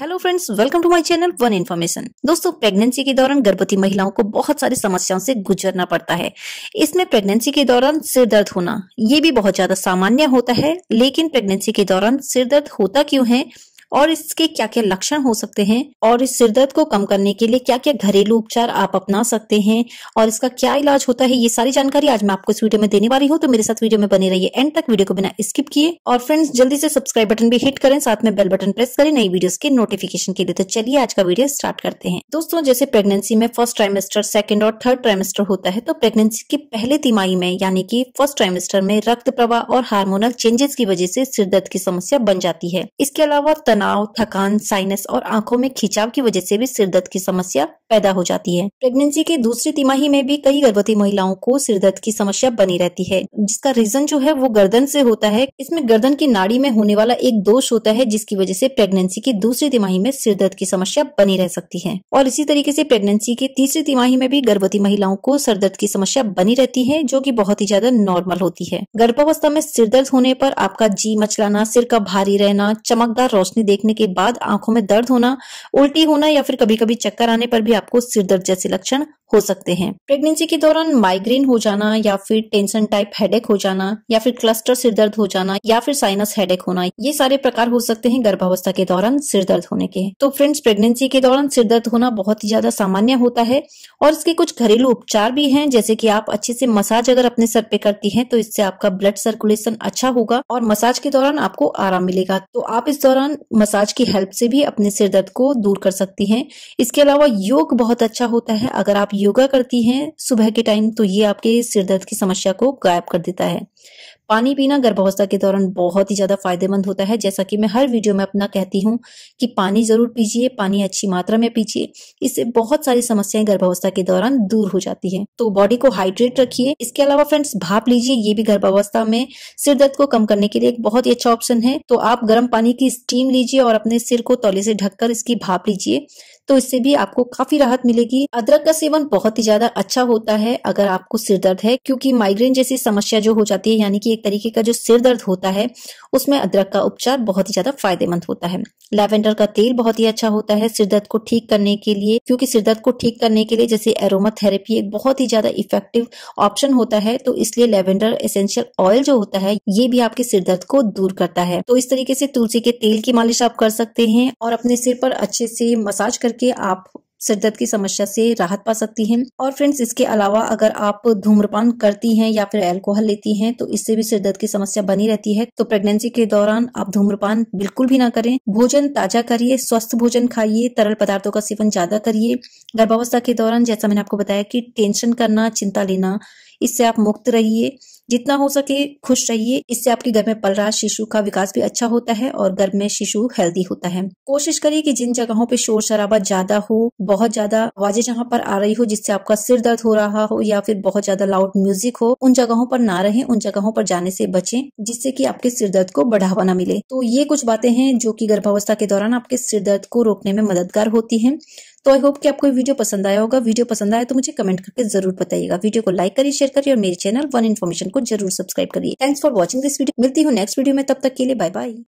hello friends welcome to my channel one information दोस्तों pregnancy के दौरान गर्भवती महिलाओं को बहुत सारी समस्याओं से गुजरना पड़ता है इसमें प्रेगनेंसी के दौरान सिर दर्द होना ये भी बहुत ज्यादा सामान्य होता है लेकिन प्रेगनेंसी के दौरान सिर दर्द होता क्यों है और इसके क्या क्या लक्षण हो सकते हैं और इस सिरदर्द को कम करने के लिए क्या क्या घरेलू उपचार आप अपना सकते हैं और इसका क्या इलाज होता है ये सारी जानकारी आज मैं आपको इस वीडियो में देने वाली हूँ तो मेरे साथ वीडियो में बने रहिए एंड तक वीडियो को बिना स्किप किए और फ्रेंड्स जल्दी से सब्सक्राइब बटन भी हिट करें साथ में बेल बटन प्रेस करें नई वीडियो के नोटिफिकेशन के लिए तो चलिए आज का वीडियो स्टार्ट करते हैं दोस्तों जैसे प्रेगनेंसी में फर्स्ट ट्राइमेस्टर सेकेंड और थर्ड ट्राइमेस्टर होता है तो प्रेगनेंसी के पहले तिमाही में यानी कि फर्स्ट ट्राइमेस्टर में रक्त प्रवाह और हार्मोनल चेंजेस की वजह से सिरदर्द की समस्या बन जाती है इसके अलावा तनाव थकान साइनस और आंखों में खिंचाव की वजह से भी सिरदर्द की समस्या पैदा हो जाती है प्रेगनेंसी के दूसरी तिमाही में भी कई गर्भवती महिलाओं को सिरदर्द की समस्या बनी रहती है जिसका रीजन जो है वो गर्दन से होता है इसमें गर्दन की नाड़ी में होने वाला एक दोष होता है जिसकी वजह से प्रेगनेंसी की दूसरी तिमाही में सिरदर्द की समस्या बनी रह सकती है और इसी तरीके से प्रेगनेंसी के तीसरी तिमाही में भी गर्भवती महिलाओं को सरदर्द की समस्या बनी रहती है जो की बहुत ही ज्यादा नॉर्मल होती है गर्भावस्था में सिरदर्द होने पर आपका जी मचलाना सिर का भारी रहना चमकदार रोशनी देखने के बाद आंखों में दर्द होना उल्टी होना या फिर कभी कभी चक्कर आने पर भी आपको सिर दर्द जैसे लक्षण हो सकते हैं प्रेगनेंसी के दौरान माइग्रेन हो जाना या फिर टेंशन टाइप हेडेक हो जाना या फिर क्लस्टर सिर दर्द हो जाना या फिर साइनस हेडेक होना ये सारे प्रकार हो सकते हैं गर्भावस्था के दौरान सिर दर्द होने के तो फ्रेंड्स प्रेगनेंसी के दौरान सिर दर्द होना बहुत ही ज्यादा सामान्य होता है और इसके कुछ घरेलू उपचार भी है जैसे की आप अच्छे से मसाज अगर अपने सर पे करती है तो इससे आपका ब्लड सर्कुलेशन अच्छा होगा और मसाज के दौरान आपको आराम मिलेगा तो आप इस दौरान मसाज की हेल्प से भी अपने सिर दर्द को दूर कर सकती है इसके अलावा योग योग बहुत अच्छा होता है अगर आप योगा करती हैं सुबह के टाइम तो ये आपके सिर दर्द की समस्या को गायब कर देता है पानी पीना गर्भावस्था के दौरान बहुत ही ज़्यादा फायदेमंद होता है जैसा कि मैं हर वीडियो में अपना कहती हूँ कि पानी ज़रूर पीजिए पानी अच्छी मात्रा में पीजिए इससे बहुत सारी समस्याएं गर्भावस्था के दौरान दूर हो जाती है तो बॉडी को हाइड्रेट रखिए इसके अलावा फ्रेंड्स भाप लीजिए ये भी गर्भावस्था में सिर दर्द को कम करने के लिए एक बहुत ही अच्छा ऑप्शन है तो आप गर्म पानी की स्टीम लीजिए और अपने सिर को तौले से ढककर इसकी भाप लीजिए तो इससे भी आपको काफी राहत मिलेगी अदरक का सेवन बहुत ही ज्यादा अच्छा होता है अगर आपको सिर दर्द है क्योंकि माइग्रेन जैसी समस्या जो हो जाती है होती है यानी कि एक तरीके का जो सिर दर्द होता है उसमें अदरक का उपचार बहुत ही ज्यादा फायदेमंद होता है लैवेंडर का तेल बहुत ही अच्छा होता है सिर दर्द को ठीक करने के लिए क्योंकि सिर दर्द को ठीक करने के लिए जैसे एरोमा थेरेपी एक बहुत ही ज्यादा इफेक्टिव ऑप्शन होता है तो इसलिए लेवेंडर एसेंशियल ऑयल जो होता है ये भी आपके सिर दर्द को दूर करता है तो इस तरीके से तुलसी के तेल की मालिश आप कर सकते हैं और अपने सिर पर अच्छे से मसाज करके आप सिरदर्द की समस्या से राहत पा सकती हैं और फ्रेंड्स इसके अलावा अगर आप धूम्रपान करती हैं या फिर एल्कोहल लेती हैं तो इससे भी सिरदर्द की समस्या बनी रहती है तो प्रेगनेंसी के दौरान आप धूम्रपान बिल्कुल भी ना करें भोजन ताजा करिए स्वस्थ भोजन खाइए तरल पदार्थों का सेवन ज्यादा करिए गर्भावस्था के दौरान जैसा मैंने आपको बताया कि टेंशन करना चिंता लेना इससे आप मुक्त रहिए जितना हो सके खुश रहिए इससे आपके घर में पल रहा शिशु का विकास भी अच्छा होता है और घर में शिशु हेल्दी होता है कोशिश करिए कि जिन जगहों पे शोर शराबा ज्यादा हो बहुत ज्यादा आवाजें जहाँ पर आ रही हो जिससे आपका सिर दर्द हो रहा हो या फिर बहुत ज्यादा लाउड म्यूजिक हो उन जगहों पर ना रहें उन जगहों पर जाने से बचें जिससे कि आपके सिर दर्द को बढ़ावा ना मिले तो ये कुछ बातें हैं जो कि गर्भावस्था के दौरान आपके सिर दर्द को रोकने में मददगार होती है तो आई होप कि आपको वीडियो पसंद आया होगा वीडियो पसंद आया तो मुझे कमेंट करके जरूर बताइएगा वीडियो को लाइक करिए शेयर करिए और मेरे चैनल वन इन्फॉर्मेशन को जरूर सब्सक्राइब करिए thanks for watching this video मिलती हूँ नेक्स्ट वीडियो में तब तक के लिए बाय बाय